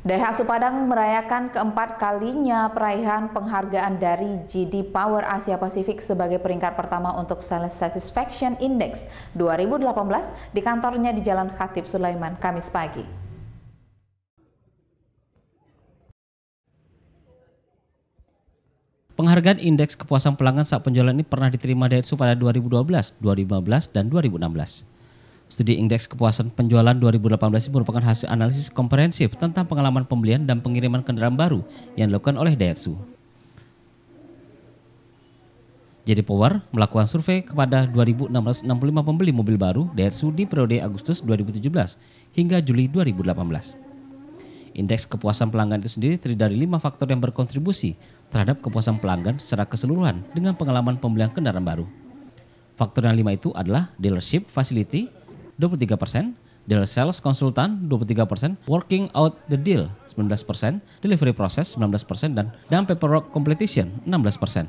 Daihatsu Padang merayakan keempat kalinya peraihan penghargaan dari GD Power Asia Pasifik sebagai peringkat pertama untuk Sales Satisfaction Index 2018 di kantornya di Jalan Khatib Sulaiman Kamis pagi. Penghargaan indeks kepuasan pelanggan saat penjualan ini pernah diterima Daihatsu pada 2012, 2015, dan 2016. Studi indeks kepuasan penjualan 2018 merupakan hasil analisis komprehensif tentang pengalaman pembelian dan pengiriman kendaraan baru yang dilakukan oleh Daihatsu. Jadi Power melakukan survei kepada 2.665 pembeli mobil baru Daihatsu di periode Agustus 2017 hingga Juli 2018. Indeks kepuasan pelanggan itu sendiri terdiri dari lima faktor yang berkontribusi terhadap kepuasan pelanggan secara keseluruhan dengan pengalaman pembelian kendaraan baru. Faktor yang lima itu adalah dealership, facility, 23 persen, deal sales konsultan 23 persen, working out the deal 19 persen, delivery process 19 persen, dan dan paperwork completion 16 persen.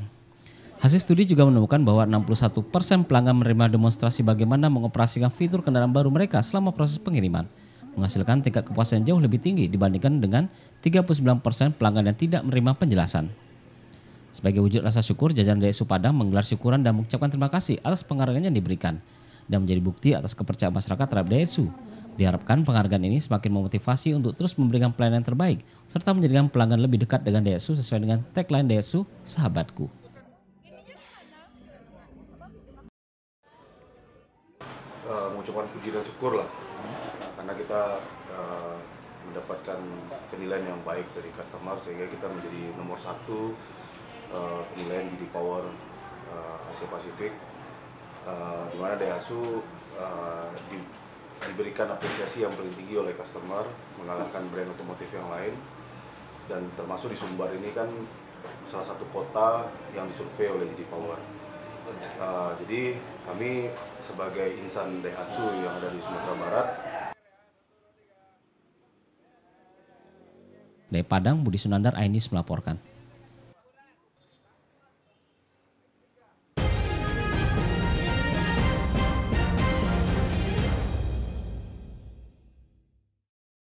Hasil studi juga menemukan bahwa 61 persen pelanggan menerima demonstrasi bagaimana mengoperasikan fitur kendaraan baru mereka selama proses pengiriman, menghasilkan tingkat kepuasan jauh lebih tinggi dibandingkan dengan 39 persen pelanggan yang tidak menerima penjelasan. Sebagai wujud rasa syukur, jajaran DSU Padang menggelar syukuran dan mengucapkan terima kasih atas penghargaan yang diberikan dan menjadi bukti atas kepercayaan masyarakat terhadap Daesu. Diharapkan penghargaan ini semakin memotivasi untuk terus memberikan pelayanan terbaik serta menjadikan pelanggan lebih dekat dengan Daesu sesuai dengan tagline Daesu Sahabatku. Uh, mengucapkan puji dan syukur lah karena kita uh, mendapatkan penilaian yang baik dari customer sehingga kita menjadi nomor satu uh, penilaian di Power uh, Asia Pasifik Eh, di mana Daihatsu eh, diberikan apresiasi yang paling tinggi oleh customer mengalahkan brand otomotif yang lain dan termasuk di Sumbar ini kan salah satu kota yang disurvei oleh JD Power. Uh, jadi kami sebagai insan Daihatsu yang ada di Sumatera Barat dari Padang, Budi Sunandar, Ainis melaporkan.